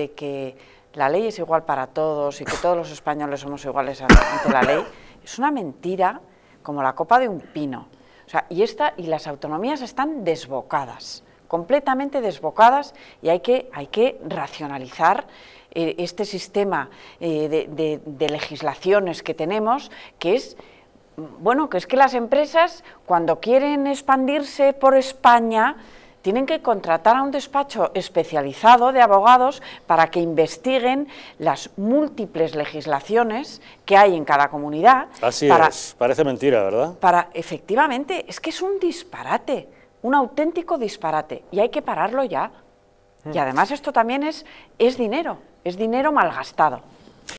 de que la ley es igual para todos y que todos los españoles somos iguales ante la ley, es una mentira como la copa de un pino. O sea, y, esta, y las autonomías están desbocadas, completamente desbocadas, y hay que, hay que racionalizar eh, este sistema eh, de, de legislaciones que tenemos, que es bueno, que es que las empresas cuando quieren expandirse por España tienen que contratar a un despacho especializado de abogados para que investiguen las múltiples legislaciones que hay en cada comunidad. Así es, parece mentira, ¿verdad? Para, efectivamente, es que es un disparate, un auténtico disparate, y hay que pararlo ya. Y mm. además esto también es, es dinero, es dinero malgastado.